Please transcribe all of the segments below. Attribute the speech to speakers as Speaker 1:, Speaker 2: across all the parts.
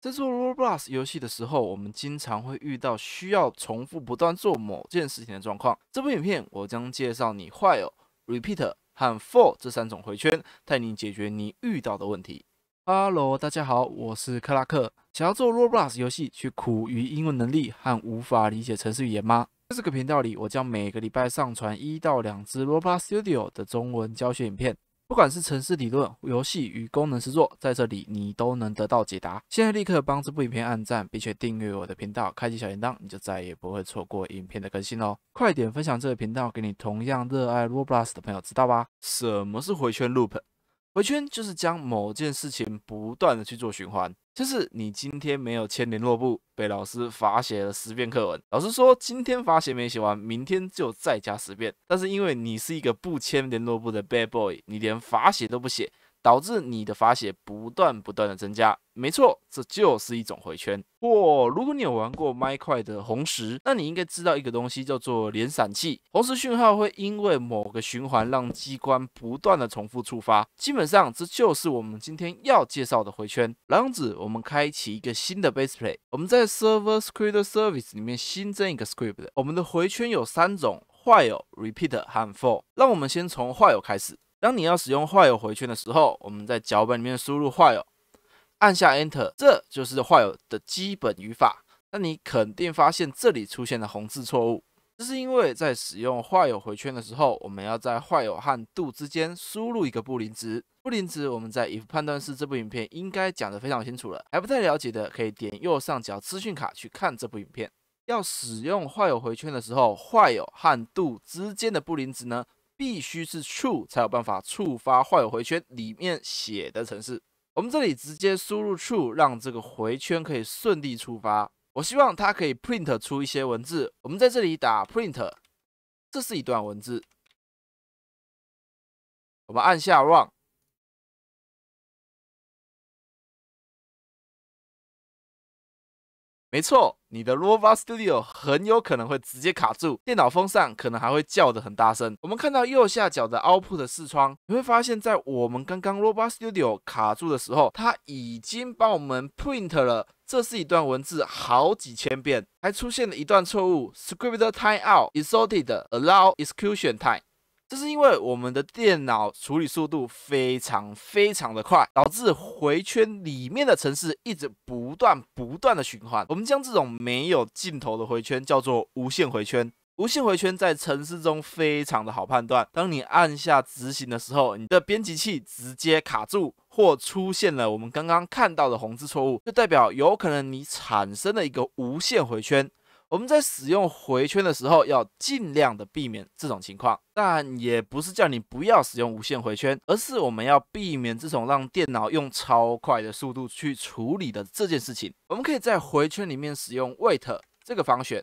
Speaker 1: 在做 Roblox 游戏的时候，我们经常会遇到需要重复不断做某件事情的状况。这部影片我将介绍你坏哦，repeat 和 for 这三种回圈，带你解决你遇到的问题。Hello，大家好，我是克拉克。想要做 Roblox 游戏却苦于英文能力和无法理解程式语言吗？在这个频道里，我将每个礼拜上传一到两支 Roblox Studio 的中文教学影片。不管是城市理论、游戏与功能制作，在这里你都能得到解答。现在立刻帮这部影片按赞，并且订阅我的频道，开启小铃铛，你就再也不会错过影片的更新喽！快点分享这个频道给你同样热爱 Roblox 的朋友，知道吧？什么是回圈 Loop？回圈就是将某件事情不断的去做循环，就是你今天没有签联络簿，被老师罚写了十遍课文。老师说今天罚写没写完，明天就再加十遍。但是因为你是一个不签联络簿的 bad boy，你连罚写都不写。导致你的发血不断不断的增加，没错，这就是一种回圈。哇，如果你有玩过《m y q u e 的红石，那你应该知道一个东西叫做连闪器。红石讯号会因为某个循环让机关不断的重复触发，基本上这就是我们今天要介绍的回圈。然后子，我们开启一个新的 Base Play，我们在 Server Script Service 里面新增一个 Script。我们的回圈有三种坏友、repeat 和 for。让我们先从坏友开始。当你要使用画友回圈的时候，我们在脚本里面输入画友，按下 Enter，这就是画友的基本语法。那你肯定发现这里出现了红字错误，这是因为在使用画友回圈的时候，我们要在画友和度之间输入一个布林值。布林值我们在 if 判断式这部影片应该讲得非常清楚了，还不太了解的可以点右上角资讯卡去看这部影片。要使用画友回圈的时候，画友和度之间的布林值呢？必须是 true 才有办法触发画有回圈里面写的城市。我们这里直接输入 true，让这个回圈可以顺利触发。我希望它可以 print 出一些文字。我们在这里打 print，这是一段文字。我们按下 run。没错，你的 Robo Studio 很有可能会直接卡住，电脑风扇可能还会叫的很大声。我们看到右下角的 Output 的视窗，你会发现，在我们刚刚 Robo Studio 卡住的时候，它已经帮我们 Print 了，这是一段文字好几千遍，还出现了一段错误：Scripter Timeout Exceeded Allow Execution Time。这是因为我们的电脑处理速度非常非常的快，导致回圈里面的城市一直不断不断的循环。我们将这种没有尽头的回圈叫做无限回圈。无限回圈在城市中非常的好判断，当你按下执行的时候，你的编辑器直接卡住，或出现了我们刚刚看到的红字错误，就代表有可能你产生了一个无限回圈。我们在使用回圈的时候，要尽量的避免这种情况。但也不是叫你不要使用无限回圈，而是我们要避免这种让电脑用超快的速度去处理的这件事情。我们可以在回圈里面使用 wait 这个方选，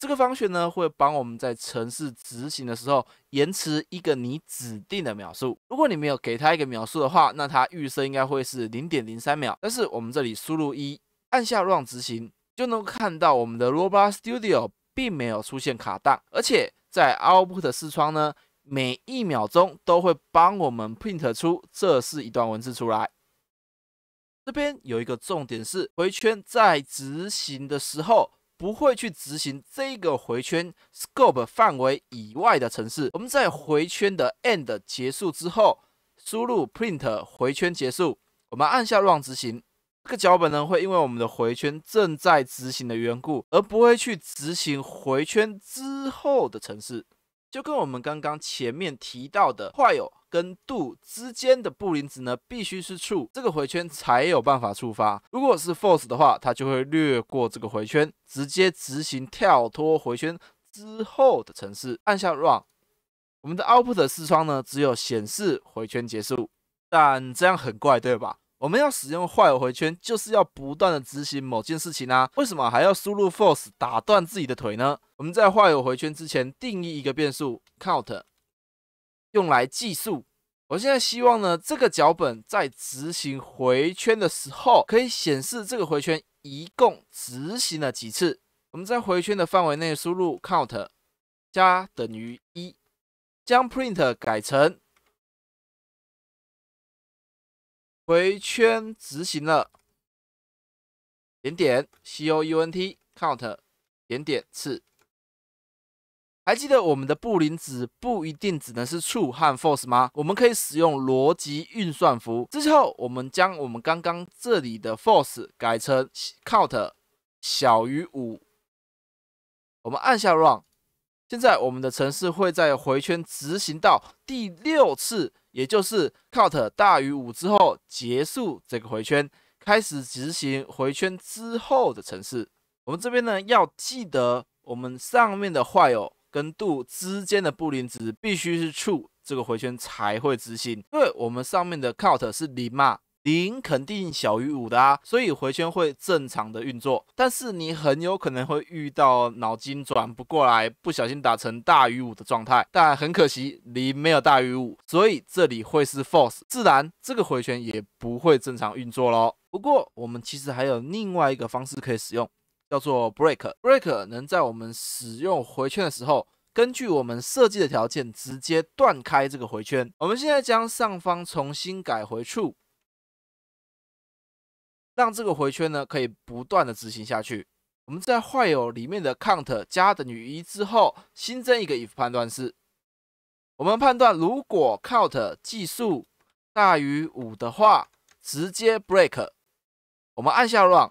Speaker 1: 这个方选呢会帮我们在程式执行的时候延迟一个你指定的秒数。如果你没有给它一个秒数的话，那它预设应该会是零点零三秒。但是我们这里输入一，按下 run 执行。就能够看到我们的 Robo Studio 并没有出现卡档，而且在 Output 视窗呢，每一秒钟都会帮我们 print 出这是一段文字出来。这边有一个重点是回圈在执行的时候，不会去执行这个回圈 scope 范围以外的城市。我们在回圈的 end 结束之后，输入 print 回圈结束，我们按下 Run 执行。这个脚本呢，会因为我们的回圈正在执行的缘故，而不会去执行回圈之后的程式。就跟我们刚刚前面提到的坏友跟 do 之间的布林值呢，必须是 true，这个回圈才有办法触发。如果是 false 的话，它就会略过这个回圈，直接执行跳脱回圈之后的程式。按下 Run，我们的 Output 视窗呢，只有显示回圈结束，但这样很怪，对吧？我们要使用坏 h 回圈，就是要不断的执行某件事情啊。为什么还要输入 f o r c e 打断自己的腿呢？我们在坏 h 回圈之前定义一个变数 count，用来计数。我现在希望呢，这个脚本在执行回圈的时候，可以显示这个回圈一共执行了几次。我们在回圈的范围内输入 count 加等于一，将 print 改成。回圈执行了，点点 count count 点点次。还记得我们的布林子不一定只能是 true 和 false 吗？我们可以使用逻辑运算符。之后我们将我们刚刚这里的 false 改成 count 小于五。我们按下 run，现在我们的程式会在回圈执行到第六次。也就是 count 大于五之后结束这个回圈，开始执行回圈之后的程式。我们这边呢要记得，我们上面的坏哦跟度之间的布林值必须是 true，这个回圈才会执行，因为我们上面的 count 是零嘛。零肯定小于五的啊，所以回圈会正常的运作，但是你很有可能会遇到脑筋转不过来，不小心打成大于五的状态，但很可惜，零没有大于五，所以这里会是 false，自然这个回圈也不会正常运作咯。不过我们其实还有另外一个方式可以使用，叫做 break。break 能在我们使用回圈的时候，根据我们设计的条件直接断开这个回圈。我们现在将上方重新改回 true。让这个回圈呢可以不断的执行下去。我们在画有里面的 count 加等于一之后，新增一个 if 判断式。我们判断如果 count 计数大于五的话，直接 break。我们按下 Run，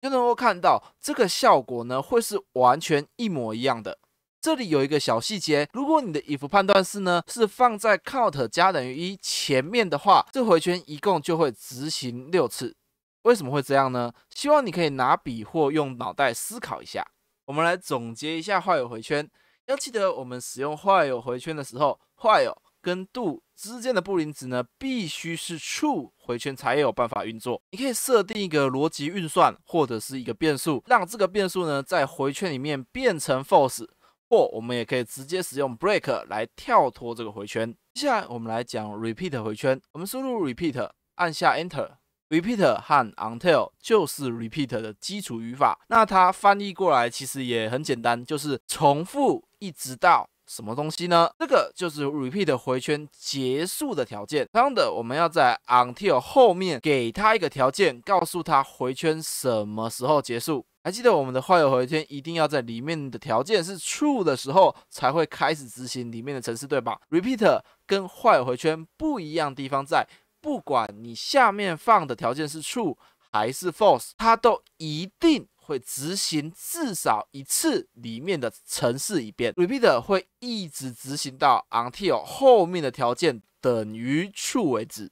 Speaker 1: 就能够看到这个效果呢会是完全一模一样的。这里有一个小细节，如果你的 if 判断式呢是放在 count 加等于一前面的话，这回圈一共就会执行六次。为什么会这样呢？希望你可以拿笔或用脑袋思考一下。我们来总结一下坏友回圈。要记得，我们使用坏友回圈的时候，坏友跟 do 之间的布尔值呢，必须是 true 回圈才有办法运作。你可以设定一个逻辑运算或者是一个变数，让这个变数呢在回圈里面变成 false，或我们也可以直接使用 break 来跳脱这个回圈。接下来我们来讲 repeat 回圈。我们输入 repeat，按下 enter。Repeat 和 Until 就是 Repeat 的基础语法，那它翻译过来其实也很简单，就是重复一直到什么东西呢？这个就是 Repeat 回圈结束的条件。同样的，我们要在 Until 后面给它一个条件，告诉它回圈什么时候结束。还记得我们的坏友回圈一定要在里面的条件是 true 的时候才会开始执行里面的程式对吧？Repeat 跟坏回圈不一样地方在。不管你下面放的条件是 true 还是 false，它都一定会执行至少一次里面的程式一遍。repeater 会一直执行到 until 后面的条件等于 true 为止。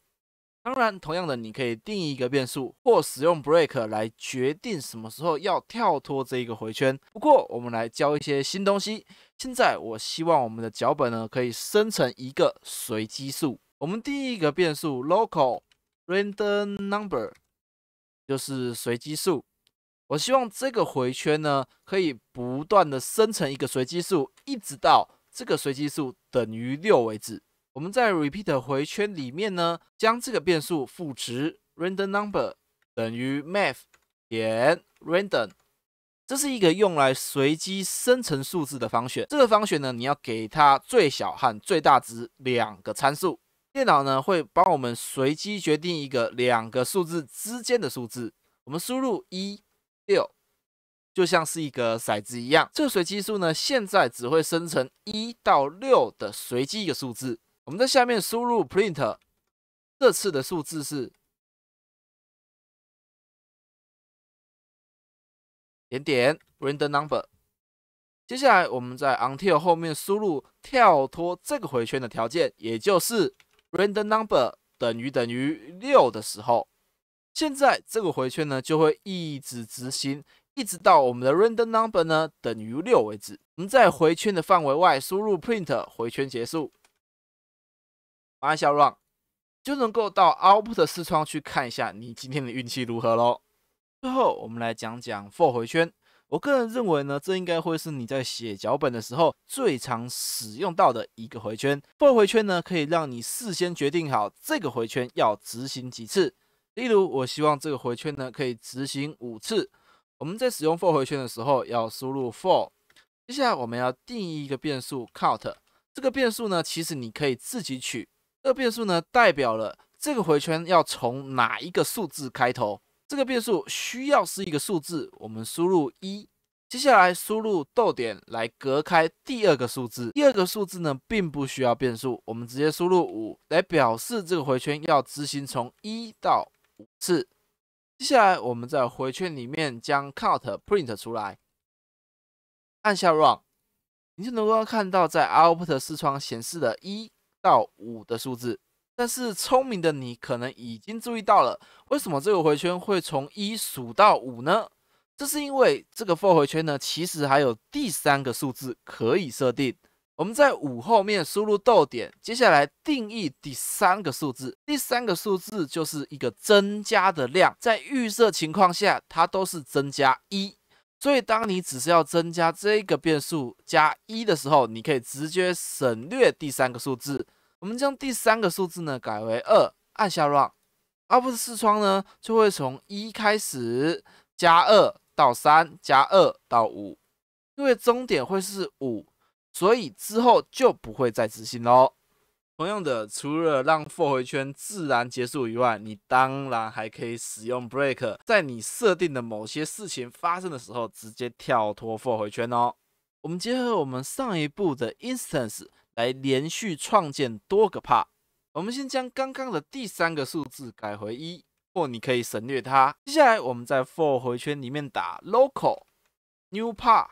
Speaker 1: 当然，同样的，你可以定义一个变数或使用 break 来决定什么时候要跳脱这一个回圈。不过，我们来教一些新东西。现在，我希望我们的脚本呢可以生成一个随机数。我们第一个变数 local random number 就是随机数。我希望这个回圈呢，可以不断的生成一个随机数，一直到这个随机数等于六为止。我们在 repeat 回圈里面呢，将这个变数赋值 random number 等于 math 点 random。这是一个用来随机生成数字的方选。这个方选呢，你要给它最小和最大值两个参数。电脑呢会帮我们随机决定一个两个数字之间的数字，我们输入一六，就像是一个骰子一样。这随机数呢现在只会生成一到六的随机一个数字。我们在下面输入 print，这次的数字是点点 random number。接下来我们在 until 后面输入跳脱这个回圈的条件，也就是。random number 等于等于六的时候，现在这个回圈呢就会一直执行，一直到我们的 random number 呢等于六为止。我们在回圈的范围外输入 print 回圈结束，按下 run 就能够到 output 视窗去看一下你今天的运气如何喽。最后我们来讲讲 for 回圈。我个人认为呢，这应该会是你在写脚本的时候最常使用到的一个回圈。for 回圈呢，可以让你事先决定好这个回圈要执行几次。例如，我希望这个回圈呢可以执行五次。我们在使用 for 回圈的时候，要输入 for。接下来，我们要定义一个变数 count。这个变数呢，其实你可以自己取。这个变数呢，代表了这个回圈要从哪一个数字开头。这个变数需要是一个数字，我们输入一，接下来输入逗点来隔开第二个数字，第二个数字呢并不需要变数，我们直接输入五来表示这个回圈要执行从一到五次。接下来我们在回圈里面将 count print 出来，按下 Run，你就能够看到在 Output 视窗显示的一到五的数字。但是聪明的你可能已经注意到了，为什么这个回圈会从一数到五呢？这是因为这个 for 回圈呢，其实还有第三个数字可以设定。我们在五后面输入逗点，接下来定义第三个数字。第三个数字就是一个增加的量，在预设情况下，它都是增加一。所以，当你只是要增加这个变数加一的时候，你可以直接省略第三个数字。我们将第三个数字呢改为二，按下 Run，而不是视窗呢就会从一开始加二到三加二到五，因为终点会是五，所以之后就不会再执行喽。同样的，除了让 For 自然结束以外，你当然还可以使用 Break，在你设定的某些事情发生的时候直接跳脱 For 循哦。我们结合我们上一步的 Instance。来连续创建多个派。我们先将刚刚的第三个数字改回一，或你可以省略它。接下来我们在 for 回圈里面打 local new par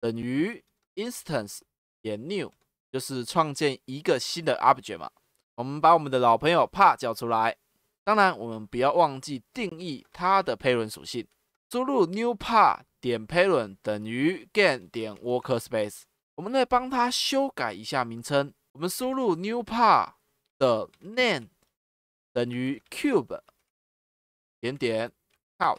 Speaker 1: 等于 instance 点 new，就是创建一个新的 object 嘛。我们把我们的老朋友 par 叫出来，当然我们不要忘记定义它的 parent 属性。输入 new par 点 parent 等于 g a i n 点 worker space。我们来帮它修改一下名称。我们输入 new par 的 name 等于 cube 点点 out，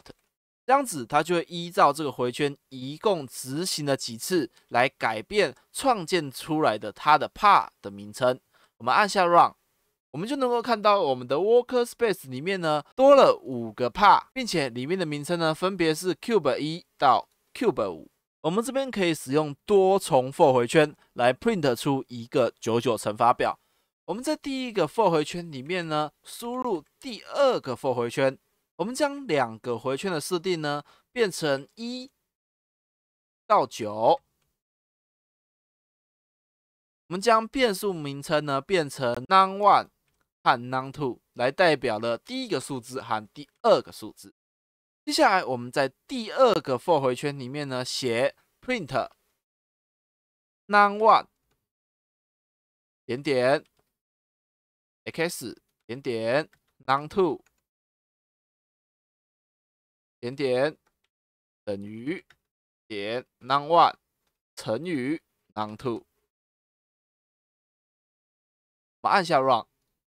Speaker 1: 这样子它就会依照这个回圈一共执行了几次来改变创建出来的它的 par 的名称。我们按下 run，我们就能够看到我们的 worker space 里面呢多了五个 par，并且里面的名称呢分别是 cube 一到 cube 五。我们这边可以使用多重 for 回圈来 print 出一个九九乘法表。我们在第一个 for 回圈里面呢，输入第二个 for 回圈，我们将两个回圈的设定呢变成一到九，我们将变数名称呢变成 number one 和 number two 来代表了第一个数字和第二个数字。接下来，我们在第二个 for 回圈里面呢，写 print n o n e o n e 点点 x 点点 n o n e two 点点等于点 n o n e one 乘于 n o n e two。我按下 run。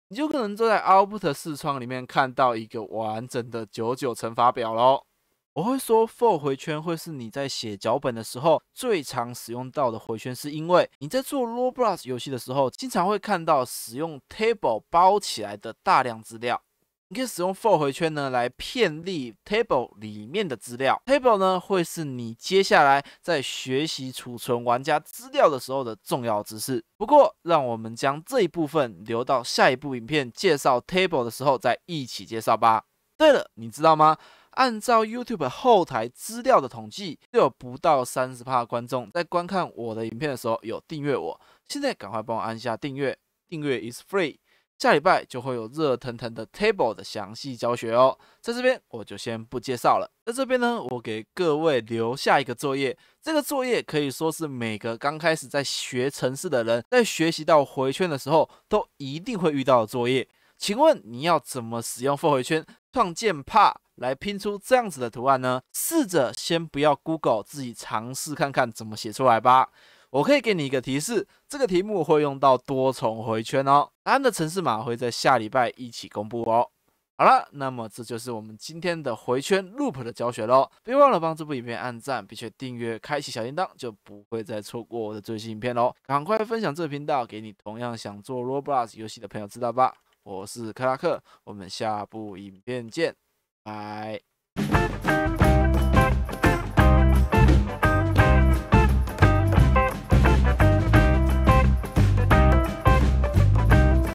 Speaker 1: 你就可能坐在 Output 视窗里面看到一个完整的九九乘法表喽。我会说 For 回圈会是你在写脚本的时候最常使用到的回圈，是因为你在做 r o b l o x 游戏的时候，经常会看到使用 Table 包起来的大量资料。你可以使用 for 回圈呢来遍历 table 里面的资料。table 呢会是你接下来在学习储存玩家资料的时候的重要知识。不过，让我们将这一部分留到下一部影片介绍 table 的时候再一起介绍吧。对了，你知道吗？按照 YouTube 后台资料的统计，就有不到三十趴观众在观看我的影片的时候有订阅我。现在赶快帮我按下订阅，订阅 is free。下礼拜就会有热腾腾的 Table 的详细教学哦，在这边我就先不介绍了。在这边呢，我给各位留下一个作业，这个作业可以说是每个刚开始在学城市的人，在学习到回圈的时候，都一定会遇到的作业。请问你要怎么使用复回圈创建 p a 来拼出这样子的图案呢？试着先不要 Google，自己尝试看看怎么写出来吧。我可以给你一个提示，这个题目会用到多重回圈哦。答案的城市码会在下礼拜一起公布哦。好了，那么这就是我们今天的回圈 loop 的教学喽。别忘了帮这部影片按赞，并且订阅、开启小铃铛，就不会再错过我的最新影片喽。赶快分享这频道，给你同样想做 Roblox 游戏的朋友知道吧。我是克拉克，我们下部影片见，拜。